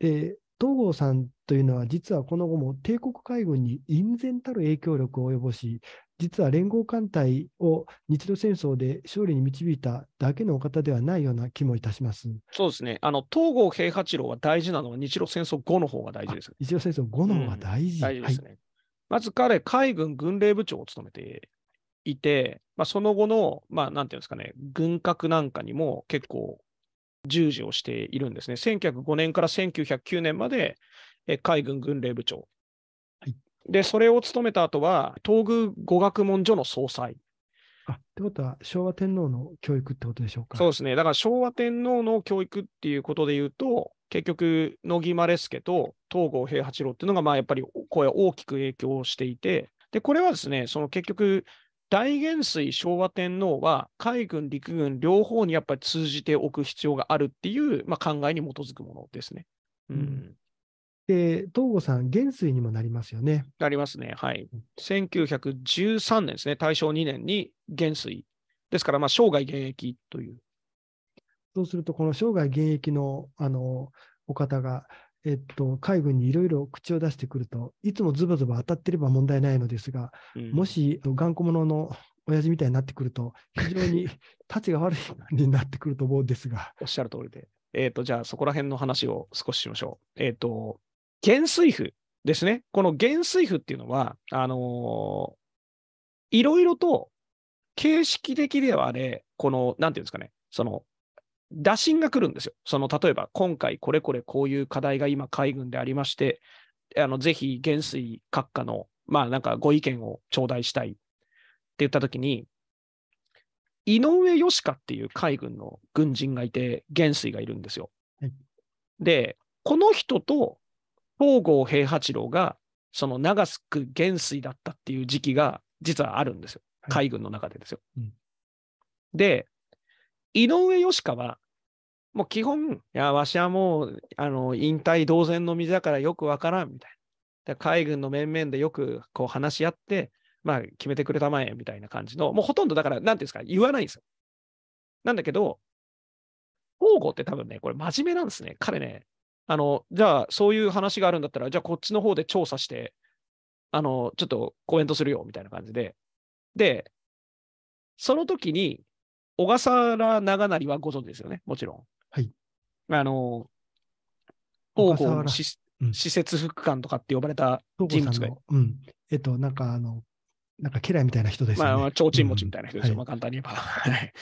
えー、東郷さんというのは、実はこの後も帝国海軍に隠然たる影響力を及ぼし、実は連合艦隊を日露戦争で勝利に導いただけのお方ではないような気もいたしますそうですね、あの東郷平八郎は大事なのは日露戦争後の方が大事です、ね、日露戦争後の方が大事、うん、大事ですね、はい、まず彼、海軍軍令部長を務めていて、まあ、その後の、まあ、なんていうんですかね、軍拡なんかにも結構従事をしているんですね。1905年から1909年まで海軍軍令部長。はい、で、それを務めた後は、東宮語学問所の総裁。あってことは、昭和天皇の教育ってことでしょうか。そうですね。だから昭和天皇の教育っていうことでいうと、結局、乃木丸助と東郷平八郎っていうのが、やっぱり声大きく影響していて、で、これはですね、その結局、大元帥昭和天皇は海軍、陸軍両方にやっぱり通じておく必要があるっていう、まあ、考えに基づくものですね。うん、で東郷さん、元帥にもなりますよね。なりますね、はい。1913年ですね、大正2年に元帥、ですから、生涯現役という。そうすると、この生涯現役のあのお方が、えっと、海軍にいろいろ口を出してくると、いつもズバズバ当たってれば問題ないのですが、うん、もし頑固者の親父みたいになってくると、非常にたちが悪いになってくると思うんですが。おっしゃる通りで。えっ、ー、と、じゃあそこら辺の話を少ししましょう。えっ、ー、と、減水府ですね。この減水府っていうのは、あのいろいろと形式的ではあれ、この、なんていうんですかね、その打診が来るんですよ。その例えば、今回これこれこういう課題が今、海軍でありまして、あのぜひ元帥閣下の、まあ、なんかご意見を頂戴したいって言ったときに、井上義香っていう海軍の軍人がいて、元帥がいるんですよ。で、この人と東郷平八郎が、その長須久元帥だったっていう時期が実はあるんですよ。海軍の中でですよ。はいうん、で、井上義香は、もう基本、いや、わしはもう、あの、引退同然の身だからよくわからん、みたいな。海軍の面々でよくこう話し合って、まあ、決めてくれたまえ、みたいな感じの、もうほとんどだから、なんていうんですか、言わないんですよ。なんだけど、王吾って多分ね、これ真面目なんですね。彼ね、あの、じゃあ、そういう話があるんだったら、じゃあ、こっちの方で調査して、あの、ちょっとコメントするよ、みたいな感じで。で、その時に、小笠原長成はご存知ですよね、もちろん。はい。あの、東報の施,、うん、施設副官とかって呼ばれた人物が。うん。えっと、なんか、あの、なんか家来みたいな人ですよね。まあ、提灯持ちみたいな人ですよ、うんまあ、簡単に言えば。はい。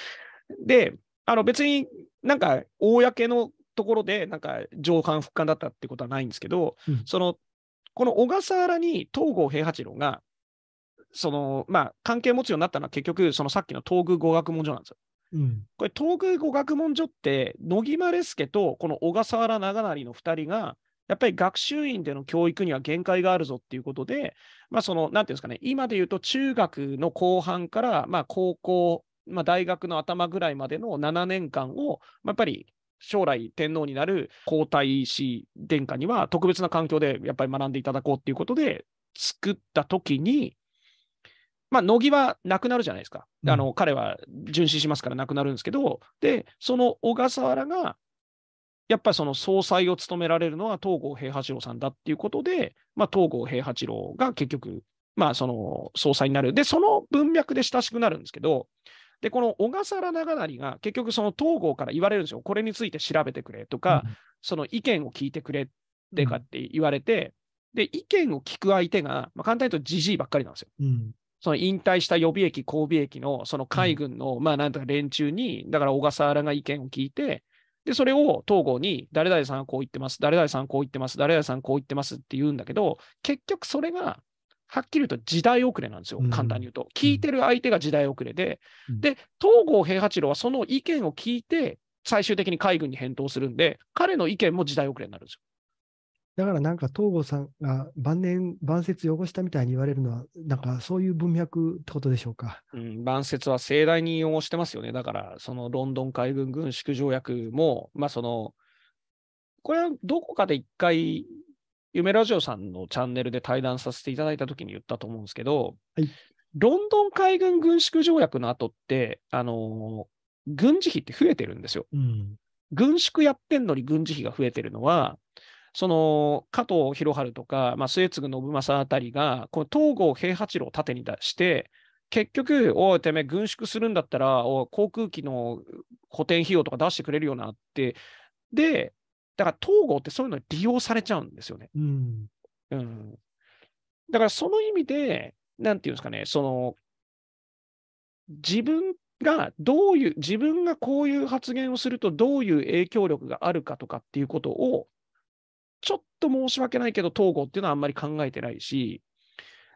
で、あの、別になんか、公のところで、なんか、上官副官だったってことはないんですけど、うん、その、この小笠原に東郷平八郎がその、まあ、関係持つようになったのは結局、そのさっきの東宮語学問所なんですよ。うん、これ、東宮語学問所って、野木丸助とこの小笠原長成の2人が、やっぱり学習院での教育には限界があるぞっていうことで、まあ、その、なんていうんですかね、今で言うと中学の後半から、まあ、高校、まあ、大学の頭ぐらいまでの7年間を、まあ、やっぱり将来天皇になる皇太子殿下には特別な環境でやっぱり学んでいただこうっていうことで作った時にまあ、乃木はなくなるじゃないですか。あの、うん、彼は殉死しますからなくなるんですけど、で、その小笠原が、やっぱりその総裁を務められるのは東郷平八郎さんだっていうことで、まあ、東郷平八郎が結局、まあ、その総裁になる。で、その文脈で親しくなるんですけど、で、この小笠原長成が結局その東郷から言われるんですよ。これについて調べてくれとか、うん、その意見を聞いてくれってかって言われて、うん、で、意見を聞く相手が、まあ、簡単に言うとじじいばっかりなんですよ。うんその引退した予備役、神戸駅のその海軍の、まあなんとか連中に、だから小笠原が意見を聞いて、で、それを東郷に、誰々さんはこう言ってます、誰々さんこう言ってます、誰々さんこう言ってますって言うんだけど、結局それが、はっきり言うと時代遅れなんですよ、簡単に言うと。聞いてる相手が時代遅れで、うん、で、東郷平八郎はその意見を聞いて、最終的に海軍に返答するんで、彼の意見も時代遅れになるんですよ。だからなんか東郷さんが晩年、晩節汚したみたいに言われるのは、なんかそういう文脈ってことでしょうか。うん、晩節は盛大に汚してますよね。だから、そのロンドン海軍軍縮条約も、まあその、これはどこかで一回、夢ラジオさんのチャンネルで対談させていただいたときに言ったと思うんですけど、はい、ロンドン海軍軍縮条約の後って、あの軍事費って増えてるんですよ。うん、軍縮やってんのに軍事費が増えてるのは、その加藤博治とか、まあ、末次信正あたりが、この東郷平八郎を盾に出して、結局、おい、てめえ、軍縮するんだったら、お航空機の補填費用とか出してくれるよなって、で、だから東郷ってそういうの利用されちゃうんですよね。うん、うん、だからその意味で、なんていうんですかね、その自分がどういう、自分がこういう発言をするとどういう影響力があるかとかっていうことを、ちょっと申し訳ないけど、統合っていうのはあんまり考えてないし、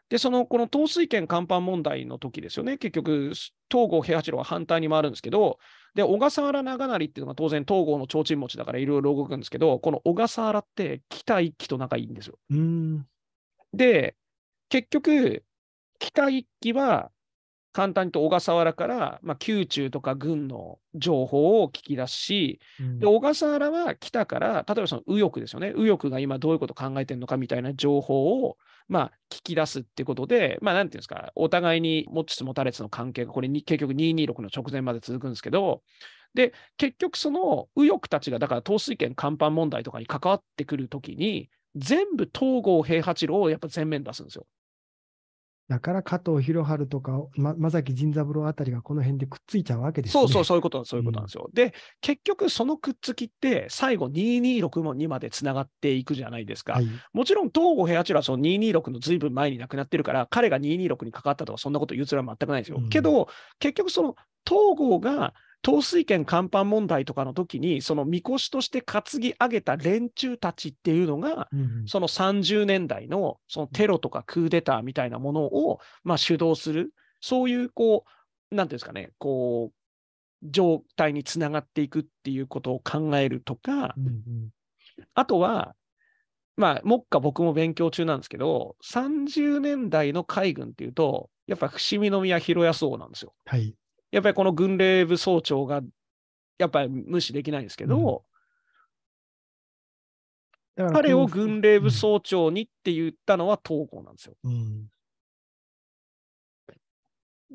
で、その、この統帥権甲板問題の時ですよね、結局、東郷平八郎は反対に回るんですけど、で、小笠原長成っていうのが当然、東郷の提灯持ちだからいろいろ動くんですけど、この小笠原って、北一揆と仲いいんですよ。で、結局、北一揆は簡単に言うと小笠原から、まあ、宮中とか軍の情報を聞き出すし、うん、で小笠原は来たから、例えばその右翼ですよね、右翼が今どういうことを考えてるのかみたいな情報を、まあ、聞き出すってことで、まあ、なんていうんですか、お互いに持ちつ持たれつの関係が、これに、結局226の直前まで続くんですけど、で、結局その右翼たちが、だから統帥権看板問題とかに関わってくるときに、全部東郷平八郎をやっぱ全面出すんですよ。だから加藤博治とか、ま、間崎仁三郎あたりがこの辺でくっついちゃうわけです、ね、そうそう、そういうことそういうことなんですよ。うん、で、結局、そのくっつきって、最後、226も2までつながっていくじゃないですか。はい、もちろん、東郷平八郎はその226のずいぶん前に亡くなってるから、彼が226に関わったとか、そんなこと言うつらは全くないですよ。うん、けど、結局、その東郷が統帥権甲板問題とかの時に、そのみこしとして担ぎ上げた連中たちっていうのが、うんその30年代のそのテロとかクーデターみたいなものを、まあ、主導する、そういう、こう、なんていうんですかね、こう、状態につながっていくっていうことを考えるとか、うんあとは、まあ、目下僕も勉強中なんですけど、30年代の海軍っていうと、やっぱ伏見宮博康王なんですよ。はいやっぱりこの軍令部総長が、やっぱり無視できないんですけど、うん、彼を軍令部総長にって言ったのは東郷なんですよ。うん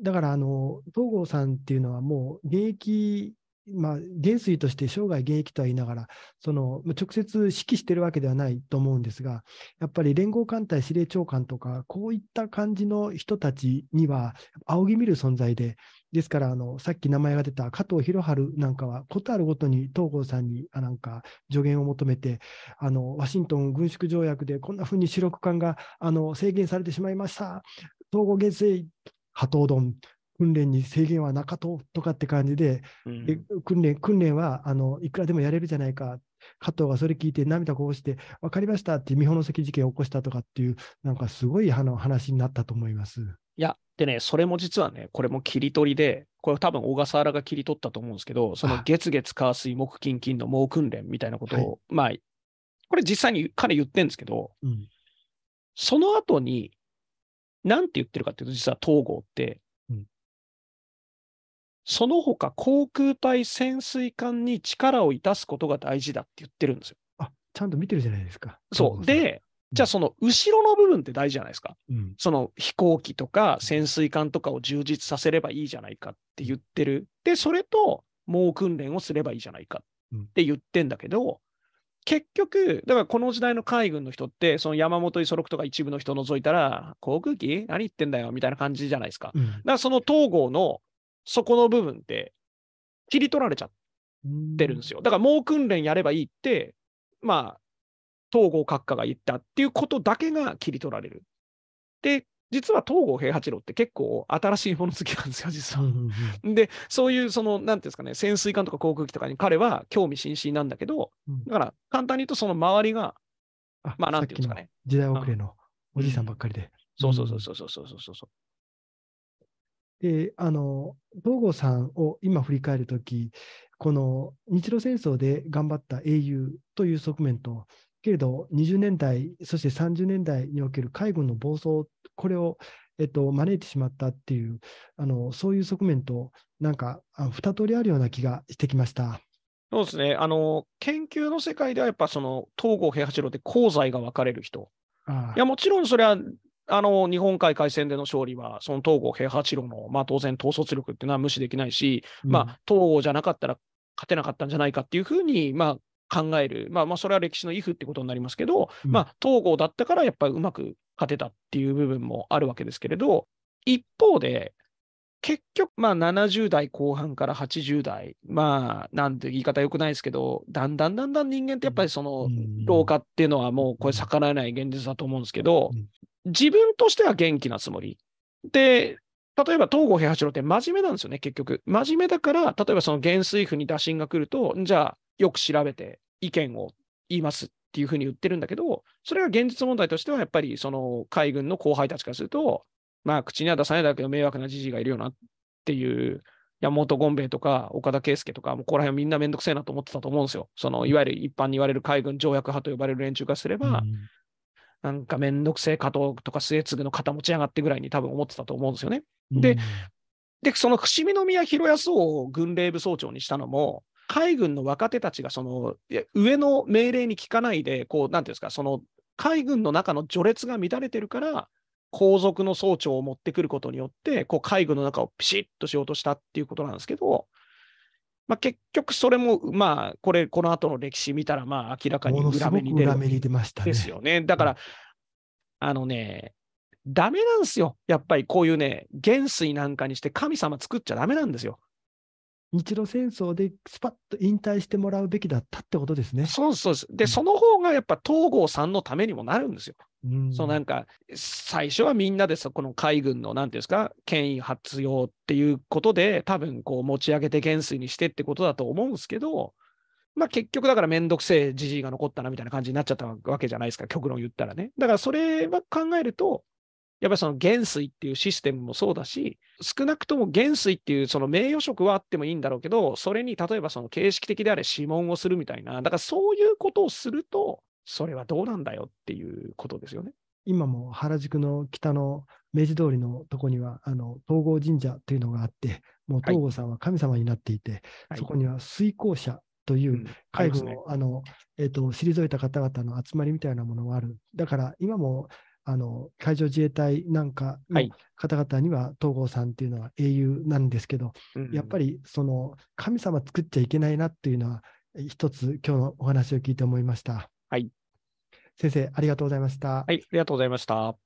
だからあの東郷さんっていうのはもう現役まあ、元帥として生涯現役とは言いながら、その直接指揮してるわけではないと思うんですが、やっぱり連合艦隊司令長官とか、こういった感じの人たちには、仰ぎ見る存在で、ですからあの、さっき名前が出た加藤博春なんかは、ことあるごとに東郷さんになんか助言を求めて、あのワシントン軍縮条約でこんなふうに主力艦があの制限されてしまいました、東郷元帥、波頭丼、訓練に制限はなかととかって感じで、うん、訓練、訓練はあのいくらでもやれるじゃないか、加藤がそれ聞いて涙こぼして、分かりましたって、美穂関事件を起こしたとかっていう、なんかすごいあの話になったと思います。いや、でね、それも実はね、これも切り取りで、これ多分小笠原が切り取ったと思うんですけど、その月月火水木金金の猛訓練みたいなことを、まあ、これ実際に彼言ってるんですけど、うん、その後に、なんて言ってるかっていうと、実は東郷って、その他航空隊潜水艦に力をいたすことが大事だって言ってるんですよ。あちゃんと見てるじゃないですか。そうで、じゃあその後ろの部分って大事じゃないですか、うん、その飛行機とか潜水艦とかを充実させればいいじゃないかって言ってる。で、それと猛訓練をすればいいじゃないかって言ってんだけど、うん、結局、だからこの時代の海軍の人って、その山本五十六とか一部の人を除いたら、航空機何言ってんだよみたいな感じじゃないですか。うん、だからその統合のそこの部分って切り取られちゃってるんですよ。だからもう訓練やればいいって、まあ、東郷閣下が言ったっていうことだけが切り取られる。で、実は東郷平八郎って結構新しいもの好きなんですよ、実は。で、そういう、その、なんていうんですかね、潜水艦とか航空機とかに彼は興味津々なんだけど、だから簡単に言うと、その周りが、まあ、なんていうんですかね。時代遅れのおじいさんばっかりで。そうそうそうそうそうそうそう。で、あの、東郷さんを今振り返るとき、この日露戦争で頑張った英雄という側面と、けれど20年代、そして30年代における海軍の暴走、これを、えっと、招いてしまったっていう、あのそういう側面と、なんか二通りあるような気がしてきました。そうですねあの研究の世界では、やっぱその東郷平八郎って功罪が分かれる人いやもちろんそれはあの、日本海海戦での勝利は、その東郷平八郎の、まあ当然統率力っていうのは無視できないし、うん、まあ東郷じゃなかったら勝てなかったんじゃないかっていうふうに、まあ考える。まあまあそれは歴史のイフってことになりますけど、うん、まあ東郷だったからやっぱりうまく勝てたっていう部分もあるわけですけれど、一方で、結局、まあ、70代後半から80代、まあ、なんて言い方よくないですけど、だんだんだんだん人間ってやっぱりその老化っていうのはもうこれ逆らえない現実だと思うんですけど、うんうん、自分としては元気なつもり。で、例えば東郷平八郎って真面目なんですよね、結局。真面目だから、例えばその減水譜に打診が来ると、じゃあ、よく調べて意見を言いますっていうふうに言ってるんだけど、それが現実問題としては、やっぱりその海軍の後輩たちからすると、まあ、口には出さないだけの迷惑なじじいがいるよなっていう、山本権兵衛とか岡田圭介とか、もここら辺みんなめんどくせえなと思ってたと思うんですよ。そのいわゆる一般に言われる海軍条約派と呼ばれる連中がすれば、うん、なんかめんどくせえ加藤とか末次の肩持ち上がってぐらいに多分思ってたと思うんですよね。で、でその伏見宮広康を軍令部総長にしたのも、海軍の若手たちがその上の命令に聞かないで、こう、なんていうんですか、その海軍の中の序列が乱れてるから、皇族の総長を持ってくることによって、こう海軍の中をピシッとしようとしたっていうことなんですけど、まあ、結局それも、まあ、これ、この後の歴史見たら、まあ、明らかに裏目に出る。裏目に出ましたね。ですよね。だから、あのね、ダメなんですよ。やっぱりこういうね、元帥なんかにして神様作っちゃダメなんですよ。日露戦争でスパッと引退してもらうべきだったってことですね。そうそうです。で、うん、その方がやっぱ東郷さんのためにもなるんですよ。そなんか最初はみんなでそこの海軍の何ていうんですか権威発揚っていうことで多分こう持ち上げて元帥にしてってことだと思うんですけど、まあ、結局だから面倒くせえじじいが残ったなみたいな感じになっちゃったわけじゃないですか極論言ったらねだからそれは考えるとやっぱりその元帥っていうシステムもそうだし、少なくとも元帥っていうその名誉職はあってもいいんだろうけど、それに例えばその形式的であれ指紋をするみたいな、だからそういうことをすると、それはどうなんだよっていうことですよね。今も原宿の北の明治通りのとこにはあの東郷神社というのがあって、もう東郷さんは神様になっていて、はい、そこには水耕者という介護を、あのえと、退いた方々の集まりみたいなものがある。だから今もあの海上自衛隊なんかの方々には、東郷さんっていうのは英雄なんですけど、やっぱりその神様作っちゃいけないなっていうのは、一つ今日のお話を聞いて思いました。はい。先生、ありがとうございました。はい、ありがとうございました。